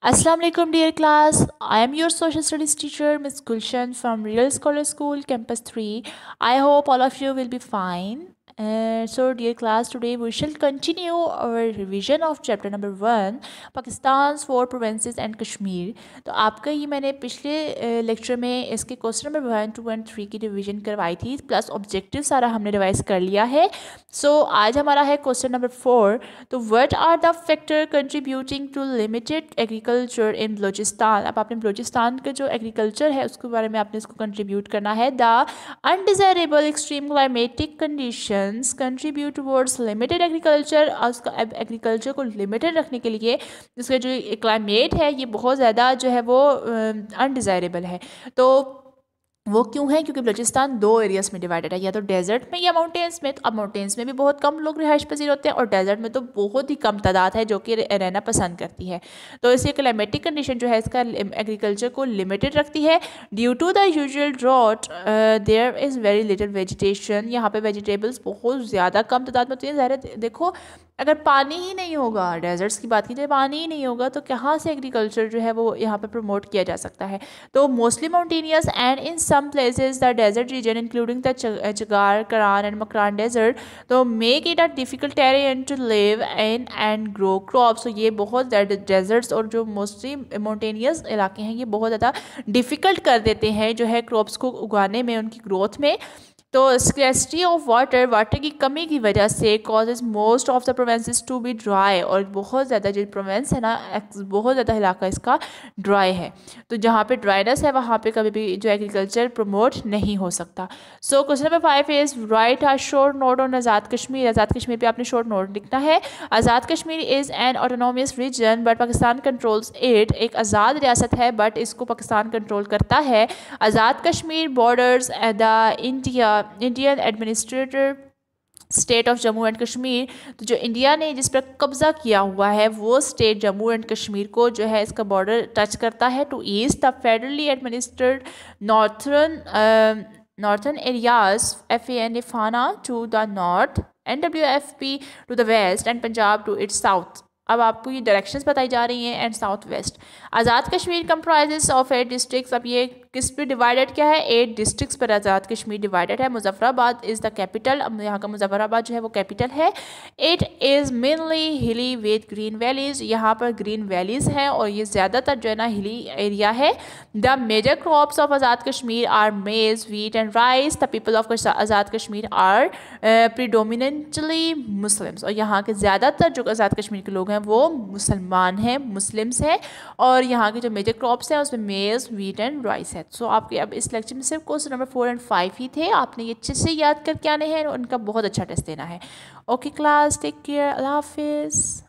Assalamu alaikum dear class I am your social studies teacher Ms Gulshan from Real Scholar School campus 3 I hope all of you will be fine and so dear class today we shall continue our revision of chapter number one Pakistan four province and Kashmir तो आपका ये मैंने पिछले lecture में इसके question number one two and three की revision करवाई थी प्लस ऑब्जेक्टिव सारा हमने रिवाइज कर लिया है सो so, आज हमारा है क्वेश्चन नंबर फोर तो what are the factor contributing to limited agriculture in Balochistan अब आपने बलोचिस्तान का जो एग्रीकल्चर है उसके बारे में आपने इसको कंट्रीब्यूट करना है the undesirable extreme climatic condition plants contribute towards limited agriculture और उसका एग्रीकल्चर को लिमिटेड रखने के लिए उसका जो क्लाइमेट है ये बहुत ज़्यादा जो है वो अनडिज़ायरेबल है तो वो क्यों है क्योंकि बलूचिस्तान दो एरियाज़ में डिवाइडेड है या तो डेजर्ट में या माउंटेन्स में तो अब माउंटेन्स में भी बहुत कम लोग रिहाइश पसीर होते हैं और डेजर्ट में तो बहुत ही कम तादाद है जो कि रहना पसंद करती है तो इसलिए क्लाइमेटिक कंडीशन जो है इसका एग्रीकल्चर को लिमिटेड रखती है due to the usual drought there is very little vegetation यहाँ पर वेजिटेबल्स बहुत ज़्यादा कम तादाद में होती है ज़ाहिर देखो अगर पानी ही नहीं होगा डेजर्ट्स की बात की जाए पानी ही नहीं होगा तो कहाँ से एग्रीकल्चर जो है वो यहाँ पर प्रमोट किया जा सकता है तो मोस्टली माउंटेनियस एंड इन सब some places, the desert region, including the Chagar, Karan, and Makran desert, though make it a difficult terrain to live in and grow crops. So ये बहुत deserts और जो mostly mountainous इलाके हैं ये बहुत ज़्यादा difficult कर देते हैं जो है crops को उगाने में उनकी growth में तो स्क्रेसिटी ऑफ वाटर वाटर की कमी की वजह से causes most of the province to be dry और बहुत ज़्यादा जो प्रोवेंस है ना बहुत ज़्यादा इलाका इसका ड्राई है तो जहाँ पे ड्राइनेस है वहाँ पे कभी भी जो एग्रीकल्चर प्रमोट नहीं हो सकता so question number five is write a short note on Azad Kashmir Azad Kashmir पर आपने शोर नोट लिखना है Azad Kashmir is an autonomous region but Pakistan controls it एक आज़ाद रियासत है बट इसको पाकिस्तान कंट्रोल करता है Azad Kashmir borders the India Indian administrator state of Jammu and Kashmir तो जो इंडिया ने जिस पर कब्ज़ा किया हुआ है वो स्टेट जम्मू एंड कश्मीर को जो है इसका बॉर्डर टच करता है to east the federally administered northern northern areas F N A to the north N W F P to the west and Punjab to its south अब आपको ये डायरेक्शंस बताई जा रही हैं and south west Azad Kashmir comprises of eight districts अब ये किस पे डिवाइडेड क्या है एट डिस्ट्रिक्स पर आज़ाद कश्मीर डिवाइडेड है मुजफ्फराबाद इज़ द कैपिटल अब यहाँ का मुजफ्फराबाद जो है वो कैपिटल है it is mainly hilly with green valleys यहाँ पर ग्रीन वैलीज़ हैं और ये ज़्यादातर जो है ना हिली एरिया है the major crops of Azad Kashmir are maize wheat and rice the people of Azad Kashmir are predominantly Muslims और यहाँ के ज़्यादातर जो आज़ाद कश्मीर के लोग हैं वो मुसलमान हैं मुस्लिम्स हैं और यहाँ के जो मेजर क्रॉप्स हैं उसमें मेज़ वीट एंड राइस है सो so, आपके अब इस लेक्चर में सिर्फ question number four and five ही थे आपने ये अच्छे से याद करके आने हैं और उनका बहुत अच्छा टेस्ट देना है okay class take care Allah हाफिज़